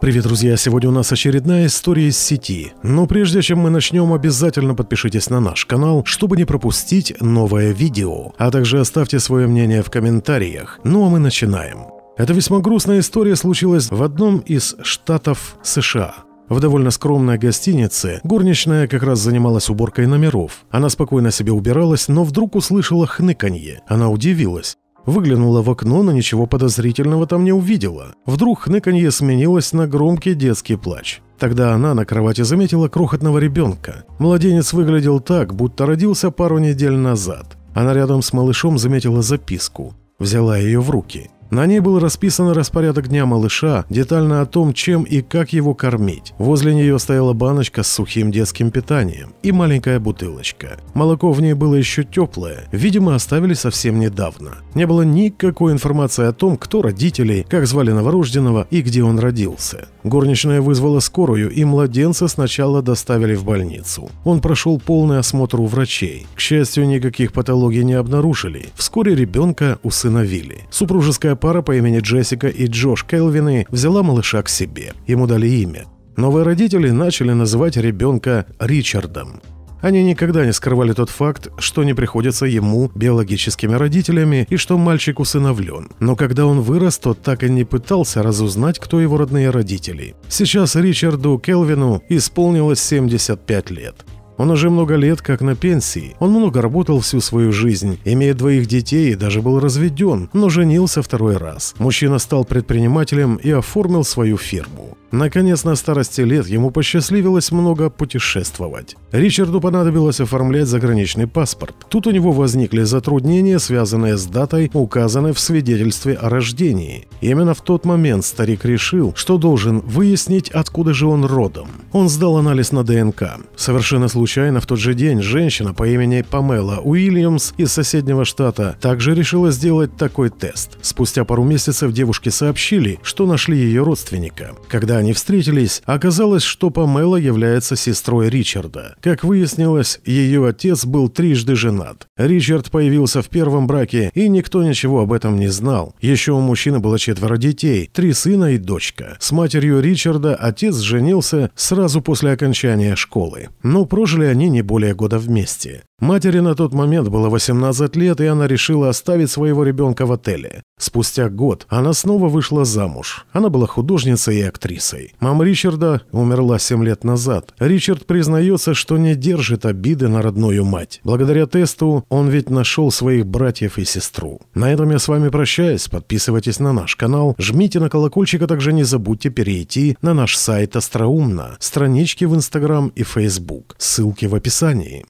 Привет, друзья! Сегодня у нас очередная история из сети. Но прежде чем мы начнем, обязательно подпишитесь на наш канал, чтобы не пропустить новое видео. А также оставьте свое мнение в комментариях. Ну а мы начинаем. Эта весьма грустная история случилась в одном из штатов США. В довольно скромной гостинице горничная как раз занималась уборкой номеров. Она спокойно себе убиралась, но вдруг услышала хныканье. Она удивилась. Выглянула в окно, но ничего подозрительного там не увидела. Вдруг хныканье сменилось на громкий детский плач. Тогда она на кровати заметила крохотного ребенка. Младенец выглядел так, будто родился пару недель назад. Она рядом с малышом заметила записку. Взяла ее в руки. На ней был расписан распорядок дня малыша, детально о том, чем и как его кормить. Возле нее стояла баночка с сухим детским питанием и маленькая бутылочка. Молоко в ней было еще теплое, видимо, оставили совсем недавно. Не было никакой информации о том, кто родителей, как звали новорожденного и где он родился. Горничная вызвала скорую, и младенца сначала доставили в больницу. Он прошел полный осмотр у врачей. К счастью, никаких патологий не обнаружили. Вскоре ребенка усыновили. Супружеская пара по имени Джессика и Джош Келвины взяла малыша к себе. Ему дали имя. Новые родители начали называть ребенка Ричардом. Они никогда не скрывали тот факт, что не приходится ему биологическими родителями и что мальчик усыновлен. Но когда он вырос, то так и не пытался разузнать, кто его родные родители. Сейчас Ричарду Келвину исполнилось 75 лет. Он уже много лет как на пенсии. Он много работал всю свою жизнь, имея двоих детей и даже был разведен, но женился второй раз. Мужчина стал предпринимателем и оформил свою фирму. Наконец, на старости лет ему посчастливилось много путешествовать. Ричарду понадобилось оформлять заграничный паспорт. Тут у него возникли затруднения, связанные с датой, указанной в свидетельстве о рождении. Именно в тот момент старик решил, что должен выяснить, откуда же он родом. Он сдал анализ на ДНК. Совершенно случайно в тот же день женщина по имени Памела Уильямс из соседнего штата также решила сделать такой тест. Спустя пару месяцев девушке сообщили, что нашли ее родственника. Когда они встретились, оказалось, что Памела является сестрой Ричарда. Как выяснилось, ее отец был трижды женат. Ричард появился в первом браке, и никто ничего об этом не знал. Еще у мужчины было четверо детей, три сына и дочка. С матерью Ричарда отец женился сразу после окончания школы. Но прожили они не более года вместе. Матери на тот момент было 18 лет, и она решила оставить своего ребенка в отеле. Спустя год она снова вышла замуж. Она была художницей и актрисой. Мама Ричарда умерла 7 лет назад. Ричард признается, что не держит обиды на родную мать. Благодаря тесту он ведь нашел своих братьев и сестру. На этом я с вами прощаюсь. Подписывайтесь на наш канал, жмите на колокольчик, а также не забудьте перейти на наш сайт Остроумно, странички в Инстаграм и Фейсбук. Ссылки в описании.